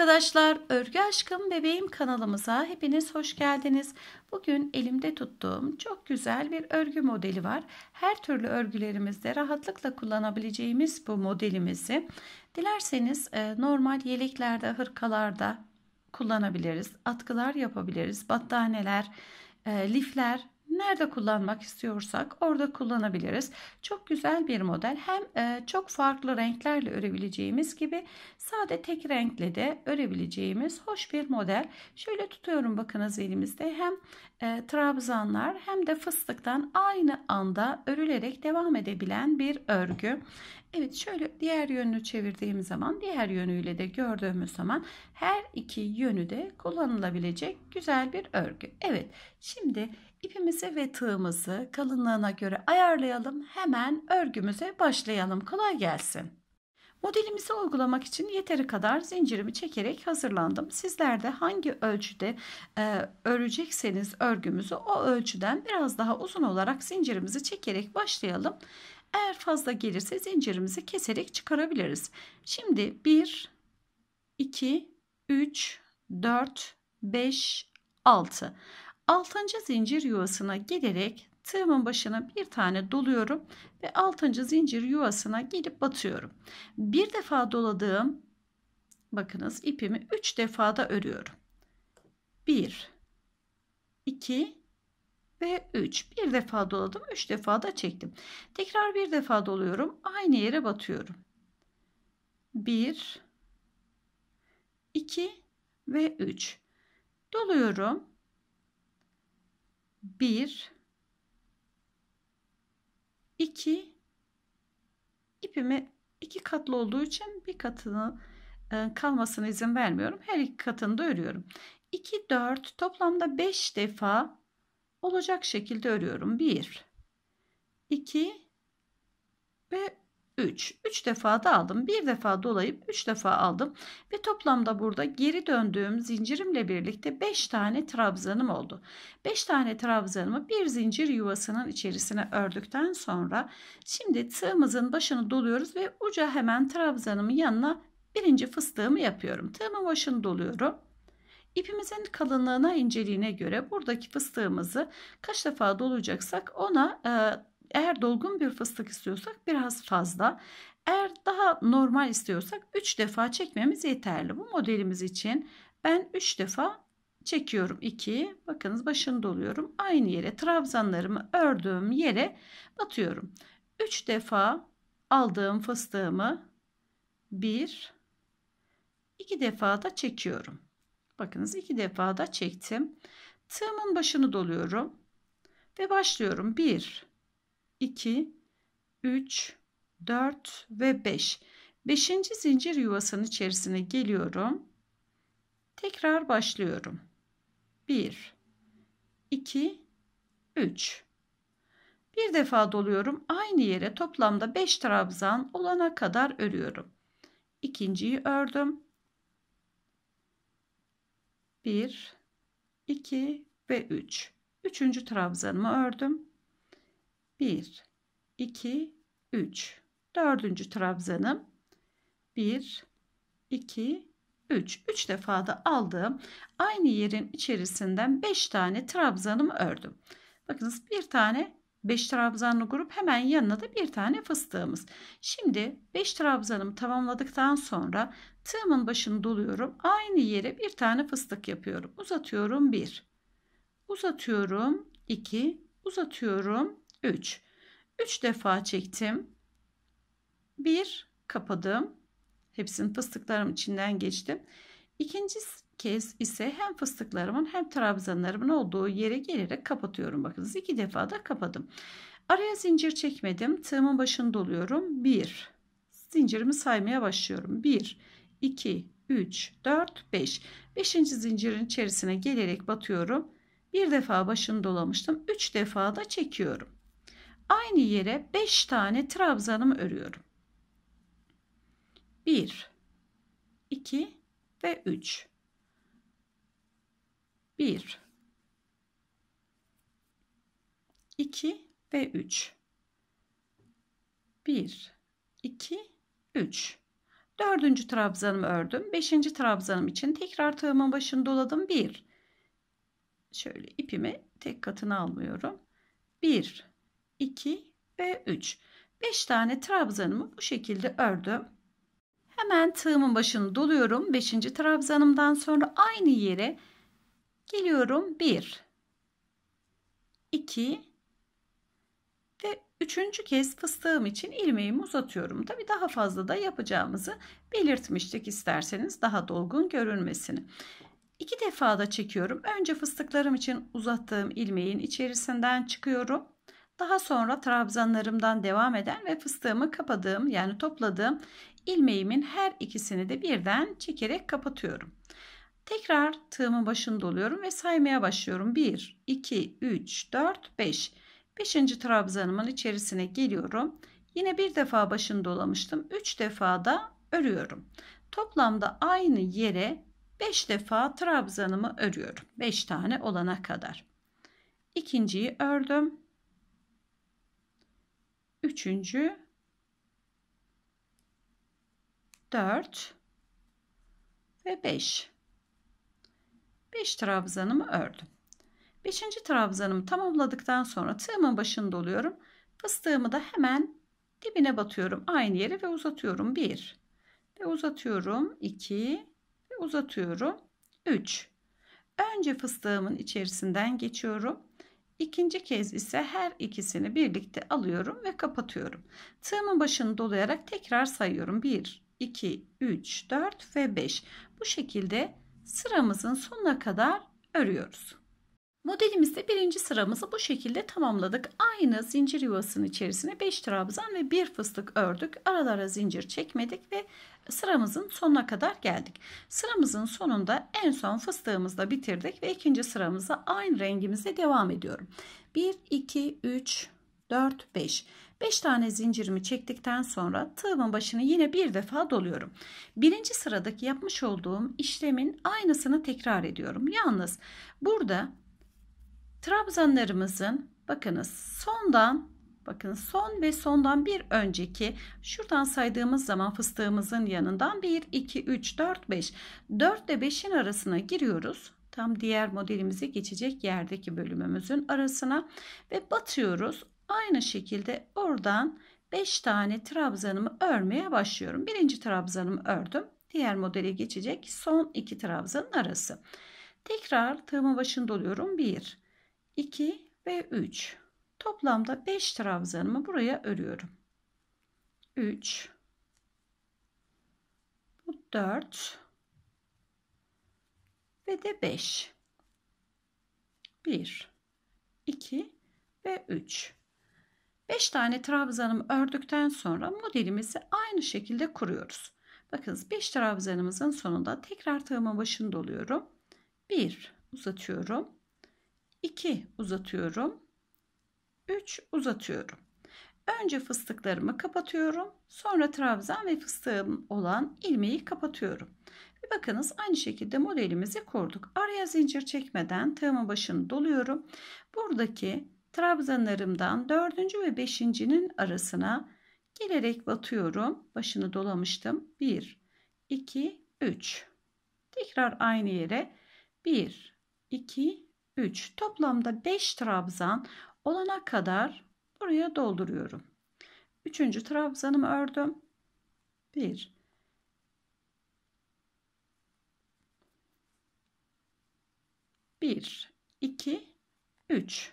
arkadaşlar, Örgü Aşkım Bebeğim kanalımıza hepiniz hoş geldiniz. Bugün elimde tuttuğum çok güzel bir örgü modeli var. Her türlü örgülerimizde rahatlıkla kullanabileceğimiz bu modelimizi dilerseniz e, normal yeleklerde, hırkalarda kullanabiliriz. Atkılar yapabiliriz, battaneler, e, lifler Nerede kullanmak istiyorsak orada kullanabiliriz. Çok güzel bir model. Hem e, çok farklı renklerle örebileceğimiz gibi sade tek renkle de örebileceğimiz hoş bir model. Şöyle tutuyorum bakınız elimizde. Hem e, trabzanlar hem de fıstıktan aynı anda örülerek devam edebilen bir örgü. Evet şöyle diğer yönünü çevirdiğim zaman diğer yönüyle de gördüğümüz zaman her iki yönü de kullanılabilecek güzel bir örgü. Evet şimdi İpimizi ve tığımızı kalınlığına göre ayarlayalım. Hemen örgümüze başlayalım. Kolay gelsin. Modelimizi uygulamak için yeteri kadar zincirimi çekerek hazırlandım. Sizler de hangi ölçüde e, örecekseniz örgümüzü o ölçüden biraz daha uzun olarak zincirimizi çekerek başlayalım. Eğer fazla gelirse zincirimizi keserek çıkarabiliriz. Şimdi 1, 2, 3, 4, 5, 6 altıncı zincir yuvasına gelerek tığımın başına bir tane doluyorum ve altıncı zincir yuvasına gelip batıyorum. Bir defa doladığım bakınız ipimi 3 defada örüyorum. 1 2 ve 3. Bir defa doladım, 3 defada çektim. Tekrar bir defa doluyorum, aynı yere batıyorum. 1 2 ve 3. Doluyorum. 1 2 ipimi iki katlı olduğu için bir katını e, kalmasına izin vermiyorum. Her iki katını da örüyorum. 2 4 toplamda 5 defa olacak şekilde örüyorum. 1 2 ve 3. 3 defa da aldım. 1 defa dolayıp 3 defa aldım. Ve toplamda burada geri döndüğüm zincirimle birlikte 5 tane trabzanım oldu. 5 tane trabzanımı bir zincir yuvasının içerisine ördükten sonra şimdi tığımızın başını doluyoruz ve uca hemen trabzanımın yanına birinci fıstığımı yapıyorum. Tığımın başını doluyorum. İpimizin kalınlığına inceliğine göre buradaki fıstığımızı kaç defa dolacaksak ona e, eğer dolgun bir fıstık istiyorsak biraz fazla. Eğer daha normal istiyorsak 3 defa çekmemiz yeterli. Bu modelimiz için ben 3 defa çekiyorum 2 bakınız başını doluyorum aynı yere trabzanlarımı ördüğüm yere batıyorum 3 defa aldığım fıstığımı 1 2 defa da çekiyorum bakınız 2 defa da çektim tığımın başını doluyorum ve başlıyorum 1 2, 3, 4 ve 5. 5. zincir yuvasının içerisine geliyorum. Tekrar başlıyorum. 1, 2, 3. Bir defa doluyorum. Aynı yere toplamda 5 trabzan olana kadar örüyorum. İkinciyi ördüm. 1, 2 ve 3. Üç. Üçüncü trabzanımı ördüm. 1, 2, 3. Dördüncü trabzanım. 1, 2, 3. 3 defa da aldığım aynı yerin içerisinden 5 tane trabzanımı ördüm. Bakınız bir tane 5 trabzanlı grup hemen yanına da bir tane fıstığımız. Şimdi 5 trabzanımı tamamladıktan sonra tığımın başını doluyorum. Aynı yere bir tane fıstık yapıyorum. Uzatıyorum 1. Uzatıyorum 2. Uzatıyorum 3. 3 defa çektim. 1 kapadım. Hepsinin fıstıklarım içinden geçtim. İkinci kez ise hem fıstıklarımın hem trabzanlarımın olduğu yere gelerek kapatıyorum. Bakınız iki defa da kapadım. Araya zincir çekmedim. Tığımın başını doluyorum. 1. Zincirimi saymaya başlıyorum. 1, 2, 3, 4, 5. 5. zincirin içerisine gelerek batıyorum. Bir defa başını dolamıştım. 3 defa da çekiyorum. Aynı yere 5 tane trabzanımı örüyorum. 1 2 ve 3 1 2 ve 3 1 2 3 Dördüncü trabzanımı ördüm. Beşinci trabzanım için tekrar tığımın başını doladım. 1 Şöyle ipimi tek katını almıyorum. 1 2 ve 3. 5 tane trabzanımı bu şekilde ördüm. Hemen tığımın başını doluyorum. 5. trabzanımdan sonra aynı yere geliyorum. 1 2 ve üçüncü kez fıstığım için ilmeğimi uzatıyorum. Tabi daha fazla da yapacağımızı belirtmiştik isterseniz daha dolgun görünmesini. İki defa da çekiyorum. Önce fıstıklarım için uzattığım ilmeğin içerisinden çıkıyorum. Daha sonra trabzanlarımdan devam eden ve fıstığımı kapadığım yani topladığım ilmeğimin her ikisini de birden çekerek kapatıyorum. Tekrar tığımın başını doluyorum ve saymaya başlıyorum. 1, 2, 3, 4, 5. 5. trabzanımın içerisine geliyorum. Yine bir defa başını dolamıştım. 3 defa da örüyorum. Toplamda aynı yere 5 defa trabzanımı örüyorum. 5 tane olana kadar. İkinciyi ördüm. Üçüncü. Dört. Ve beş. Beş trabzanımı ördüm. Beşinci trabzanımı tamamladıktan sonra tığımın başında oluyorum. Fıstığımı da hemen dibine batıyorum. Aynı yere ve uzatıyorum. Bir. Ve uzatıyorum. iki Ve uzatıyorum. Üç. Önce fıstığımın içerisinden geçiyorum İkinci kez ise her ikisini birlikte alıyorum ve kapatıyorum. Tığımın başını dolayarak tekrar sayıyorum. 1, 2, 3, 4 ve 5. Bu şekilde sıramızın sonuna kadar örüyoruz. Modelimizde birinci sıramızı bu şekilde tamamladık. Aynı zincir yuvasının içerisine 5 trabzan ve 1 fıstık ördük. Aralara zincir çekmedik ve sıramızın sonuna kadar geldik. Sıramızın sonunda en son fıstığımızla bitirdik ve ikinci sıramıza aynı rengimizle devam ediyorum. 1, 2, 3, 4, 5. 5 tane zincirimi çektikten sonra tığımın başını yine bir defa doluyorum. Birinci sıradaki yapmış olduğum işlemin aynısını tekrar ediyorum. Yalnız burada trabzanlarımızın bakınız sondan bakın son ve sondan bir önceki şuradan saydığımız zaman fıstığımızın yanından 1 2 3 4 5 4 ile 5'in arasına giriyoruz. Tam diğer modelimize geçecek yerdeki bölümümüzün arasına ve batıyoruz. Aynı şekilde oradan 5 tane trabzanımı örmeye başlıyorum. Birinci trabzanımı ördüm. Diğer modele geçecek son iki trabzanın arası. Tekrar tığımın başında oluyorum. 1 2 ve 3. Toplamda 5 trabzanımı buraya örüyorum. 3 bu 4 ve de 5. 1 2 ve 3. 5 tane trabzanımı ördükten sonra modelimizi aynı şekilde kuruyoruz. Bakınız 5 trabzanımızın sonunda tekrar tığımın başını doluyorum. 1 uzatıyorum. 2 uzatıyorum. 3 uzatıyorum. Önce fıstıklarımı kapatıyorum. Sonra trabzan ve fıstığım olan ilmeği kapatıyorum. Ve bakınız aynı şekilde modelimizi kurduk. Araya zincir çekmeden tığımın başını doluyorum. Buradaki trabzanlarımdan dördüncü ve beşincinin arasına gelerek batıyorum. Başını dolamıştım. 1, 2, 3. Tekrar aynı yere 1, 2, 3. Toplamda 5 trabzan olana kadar buraya dolduruyorum. 3. trabzanımı ördüm. 1 1 2 3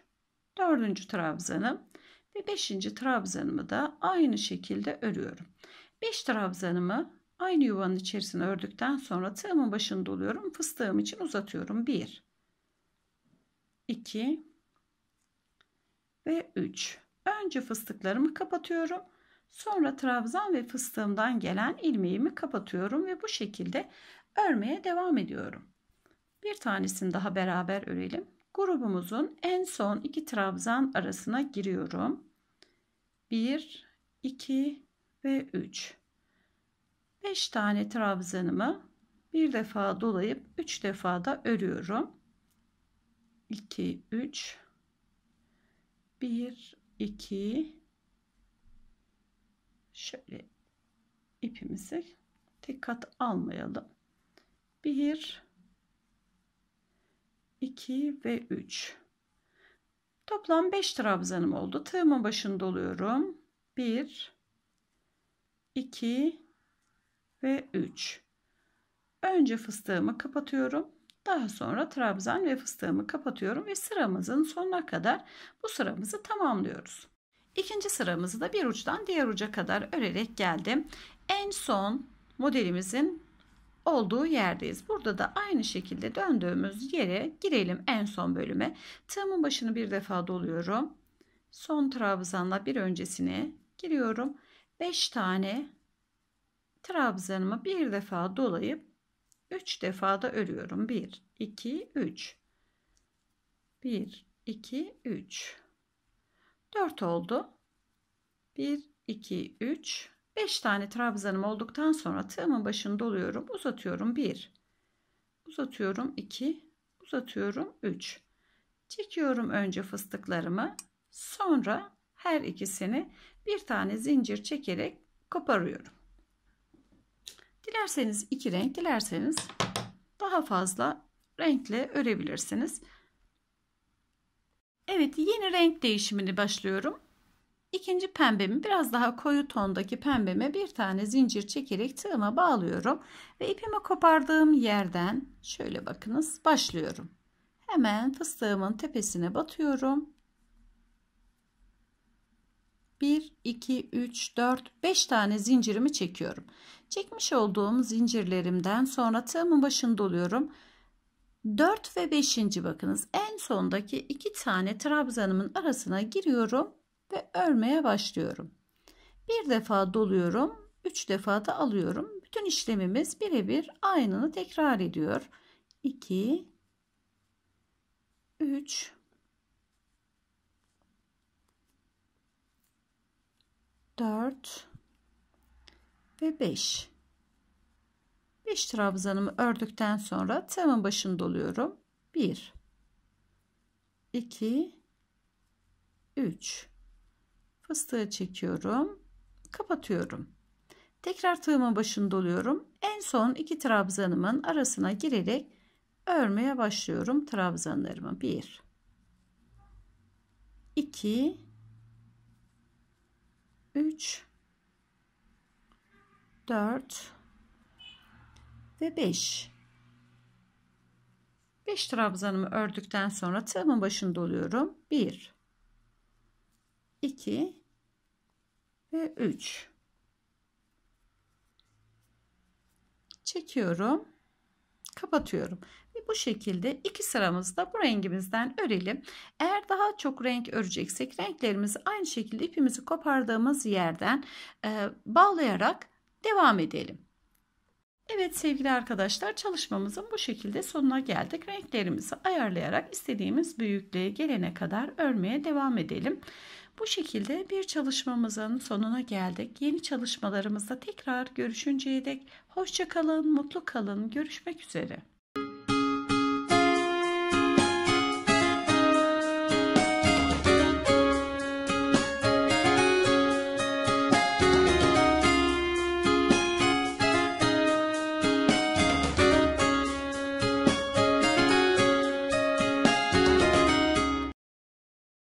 4. trabzanım ve 5. trabzanımı da aynı şekilde örüyorum. 5 trabzanımı aynı yuvanın içerisine ördükten sonra tığımın başını doluyorum. Fıstığım için uzatıyorum. 1 2 ve 3. Önce fıstıklarımı kapatıyorum. Sonra trabzan ve fıstığımdan gelen ilmeğimi kapatıyorum ve bu şekilde örmeye devam ediyorum. Bir tanesini daha beraber örelim. Grubumuzun en son iki trabzan arasına giriyorum. 1, 2 ve 3. 5 tane trabzanımı bir defa dolayıp 3 defa da örüyorum. 2 3 1 2 şöyle ipimizi tek kat almayalım 1 2 ve 3 toplam 5 trabzanım oldu tığımın başını doluyorum 1 2 ve 3 önce fıstığımı kapatıyorum daha sonra trabzan ve fıstığımı kapatıyorum ve sıramızın sonuna kadar bu sıramızı tamamlıyoruz. İkinci sıramızı da bir uçtan diğer uca kadar örerek geldim. En son modelimizin olduğu yerdeyiz. Burada da aynı şekilde döndüğümüz yere girelim en son bölüme. Tığımın başını bir defa doluyorum. Son trabzanla bir öncesine giriyorum. 5 tane trabzanımı bir defa dolayıp 3 defa da örüyorum. 1, 2, 3. 1, 2, 3. 4 oldu. 1, 2, 3. 5 tane trabzanım olduktan sonra tığımın başını doluyorum. Uzatıyorum 1. Uzatıyorum 2. Uzatıyorum 3. Çekiyorum önce fıstıklarımı. Sonra her ikisini bir tane zincir çekerek koparıyorum. Dilerseniz iki renk, dilerseniz daha fazla renkle örebilirsiniz. Evet, yeni renk değişimini başlıyorum. İkinci pembemi biraz daha koyu tondaki pembeme bir tane zincir çekerek tığıma bağlıyorum ve ipimi kopardığım yerden şöyle bakınız başlıyorum. Hemen fıstığımın tepesine batıyorum. 1 2 3 4 5 tane zincirimi çekiyorum. Çekmiş olduğum zincirlerimden sonra tığımın başını doluyorum. 4 ve 5. bakınız en sondaki iki tane trabzanımın arasına giriyorum ve örmeye başlıyorum. Bir defa doluyorum, 3 defa da alıyorum. Bütün işlemimiz birebir aynını tekrar ediyor. 2 3 4 ve 5 5 trabzanımı ördükten sonra tığımın başını doluyorum 1 2 3 fıstığı çekiyorum kapatıyorum tekrar tığımın başını doluyorum en son iki trabzanımın arasına girerek örmeye başlıyorum trabzanlarımı 1 2 3 4 ve 5 5 trabzanımı ördükten sonra tığımın başında doluyorum. 1 2 ve 3 çekiyorum kapatıyorum ve bu şekilde iki sıramızda bu rengimizden örelim eğer daha çok renk öreceksek renklerimizi aynı şekilde ipimizi kopardığımız yerden e, bağlayarak Devam edelim. Evet sevgili arkadaşlar çalışmamızın bu şekilde sonuna geldik. Renklerimizi ayarlayarak istediğimiz büyüklüğe gelene kadar örmeye devam edelim. Bu şekilde bir çalışmamızın sonuna geldik. Yeni çalışmalarımızda tekrar görüşünceye dek hoşçakalın mutlu kalın. Görüşmek üzere.